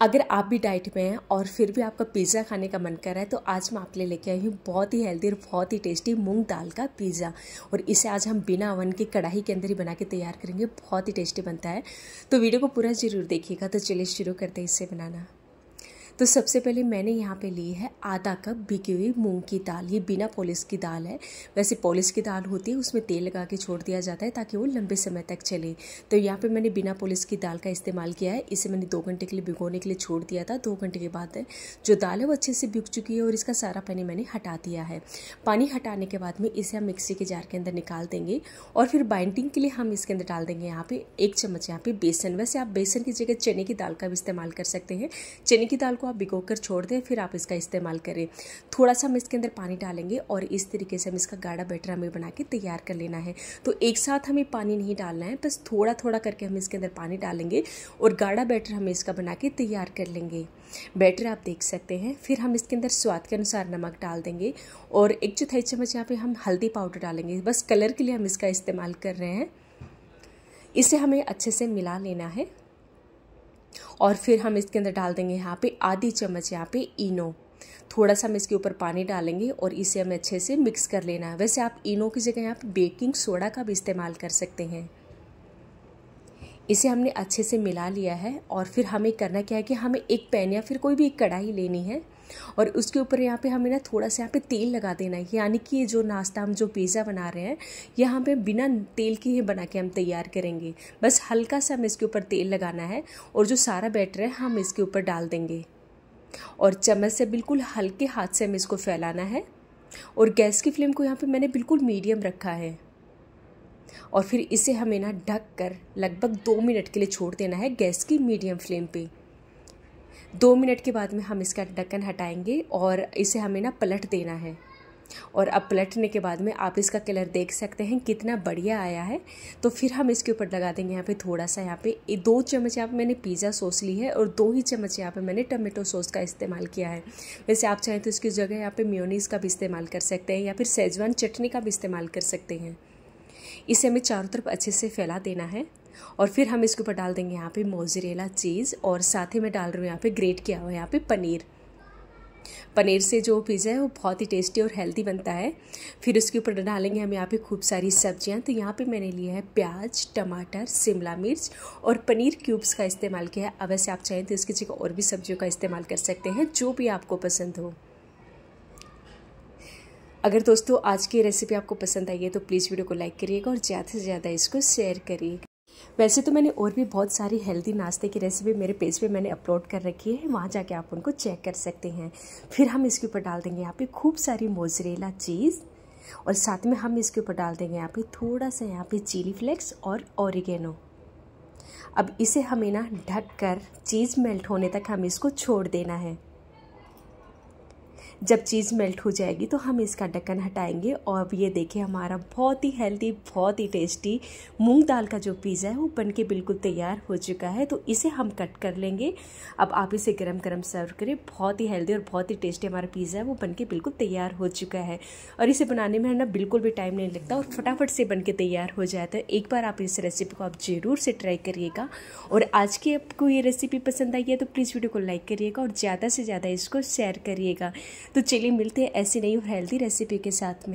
अगर आप भी डाइट में हैं और फिर भी आपका पिज़्ज़ा खाने का मन कर रहा है तो आज मैं आपके लिए लेके आई हूँ बहुत ही हेल्दी और बहुत ही टेस्टी मूंग दाल का पिज़्ज़ा और इसे आज हम बिना अवन के कढ़ाई के अंदर ही बना के तैयार करेंगे बहुत ही टेस्टी बनता है तो वीडियो को पूरा ज़रूर देखिएगा तो चलिए शुरू करते हैं इसे बनाना तो सबसे पहले मैंने यहाँ पे ली है आधा कप भिगी हुई मूंग की दाल ये बिना पॉलिश की दाल है वैसे पॉलिश की दाल होती है उसमें तेल लगा के छोड़ दिया जाता है ताकि वो लंबे समय तक चले तो यहाँ पे मैंने बिना पॉलिश की दाल का इस्तेमाल किया है इसे मैंने दो घंटे के लिए भिगोने के लिए छोड़ दिया था दो घंटे के बाद जो दाल है वो अच्छे से भिग चुकी है और इसका सारा पानी मैंने हटा दिया है पानी हटाने के बाद में इसे हम मिक्सी के जार के अंदर निकाल देंगे और फिर बाइंडिंग के लिए हम इसके अंदर डाल देंगे यहाँ पे एक चम्मच यहाँ पे बेसन वैसे आप बेसन की जगह चने की दाल का भी इस्तेमाल कर सकते हैं चने की दाल को आप भिगो कर छोड़ दें फिर आप इसका इस्तेमाल करें थोड़ा सा हम इसके अंदर पानी डालेंगे और इस तरीके से हम इसका गाढ़ा बैटर हमें बना के तैयार कर लेना है तो एक साथ हमें पानी नहीं डालना है बस थोड़ा थोड़ा करके हम इसके अंदर पानी डालेंगे और गाढ़ा बैटर हमें इसका बना के तैयार कर लेंगे बैटर आप देख सकते हैं फिर हम इसके अंदर स्वाद के अनुसार नमक डाल देंगे और एक चौथाई चम्मच यहाँ पर हम हल्दी पाउडर डालेंगे बस कलर के लिए हम इसका इस्तेमाल कर रहे हैं इसे हमें अच्छे से मिला लेना है और फिर हम इसके अंदर डाल देंगे यहाँ पे आधी चम्मच यहाँ पे इनो थोड़ा सा हम इसके ऊपर पानी डालेंगे और इसे हमें अच्छे से मिक्स कर लेना है वैसे आप इनो की जगह यहाँ पे बेकिंग सोडा का भी इस्तेमाल कर सकते हैं इसे हमने अच्छे से मिला लिया है और फिर हमें करना क्या है कि हमें एक पैन या फिर कोई भी एक कढ़ाई लेनी है और उसके ऊपर यहाँ पे हमें ना थोड़ा सा यहाँ पे तेल लगा देना है यानी कि ये जो नाश्ता हम जो पिज़्ज़ा बना रहे हैं ये हम बिना तेल के ही बना के हम तैयार करेंगे बस हल्का सा हमें इसके ऊपर तेल लगाना है और जो सारा बैटर है हम इसके ऊपर डाल देंगे और चम्मच से बिल्कुल हल्के हाथ से हमें इसको फैलाना है और गैस की फ्लेम को यहाँ पर मैंने बिल्कुल मीडियम रखा है और फिर इसे हमें ना ढक कर लगभग दो मिनट के लिए छोड़ देना है गैस की मीडियम फ्लेम पर दो मिनट के बाद में हम इसका ढक्कन हटाएंगे और इसे हमें ना पलट देना है और अब पलटने के बाद में आप इसका कलर देख सकते हैं कितना बढ़िया आया है तो फिर हम इसके ऊपर लगा देंगे यहाँ पे थोड़ा सा यहाँ पे दो चम्मच यहाँ पे मैंने पिज़्ज़ा सॉस ली है और दो ही चम्मच यहाँ पे मैंने टमेटो सॉस का इस्तेमाल किया है वैसे आप चाहें तो इसकी जगह यहाँ पे म्योनीस का भी इस्तेमाल कर सकते हैं या फिर सेजवान चटनी का भी इस्तेमाल कर सकते हैं इसे हमें चारों तरफ अच्छे से फैला देना है और फिर हम इसके ऊपर डाल देंगे यहाँ पे मोजरेला चीज़ और साथ ही मैं डाल रही हूँ यहाँ पे ग्रेट किया हुआ यहाँ पे पनीर पनीर से जो पिज़्ज़ा है वो बहुत ही टेस्टी और हेल्दी बनता है फिर उसके ऊपर डालेंगे हम यहाँ पे खूब सारी सब्जियाँ तो यहाँ पे मैंने लिया है प्याज टमाटर शिमला मिर्च और पनीर क्यूब्स का इस्तेमाल किया है अवश्य आप चाहें तो इसकी जगह और भी सब्जियों का इस्तेमाल कर सकते हैं जो भी आपको पसंद हो अगर दोस्तों आज की रेसिपी आपको पसंद आई है तो प्लीज़ वीडियो को लाइक करिएगा और ज़्यादा से ज़्यादा इसको शेयर करिएगा वैसे तो मैंने और भी बहुत सारी हेल्दी नाश्ते की रेसिपी मेरे पेज पे मैंने अपलोड कर रखी है वहाँ जाके आप उनको चेक कर सकते हैं फिर हम इसके ऊपर डाल देंगे यहाँ पे खूब सारी मोजरेला चीज़ और साथ में हम इसके ऊपर डाल देंगे यहाँ पे थोड़ा सा यहाँ पे चिली फ्लेक्स और ऑरिगेनो अब इसे हमें ना ढक कर चीज़ मेल्ट होने तक हम इसको छोड़ देना है जब चीज़ मेल्ट हो जाएगी तो हम इसका ढक्कन हटाएंगे और ये देखें हमारा बहुत ही हेल्दी बहुत ही टेस्टी मूंग दाल का जो पिज़्ज़ा है वो बन के बिल्कुल तैयार हो चुका है तो इसे हम कट कर लेंगे अब आप इसे गरम गरम सर्व करें बहुत ही हेल्दी और बहुत ही टेस्टी हमारा पिज़्ज़ा है वो बन के बिल्कुल तैयार हो चुका है और इसे बनाने में है ना बिल्कुल भी टाइम नहीं लगता और फटाफट से बन के तैयार हो जाता है एक बार आप इस रेसिपी को आप ज़रूर से ट्राई करिएगा और आज की आपको ये रेसिपी पसंद आई है तो प्लीज़ वीडियो को लाइक करिएगा और ज़्यादा से ज़्यादा इसको शेयर करिएगा तो चलिए मिलते हैं ऐसी नई और हेल्दी रेसिपी के साथ में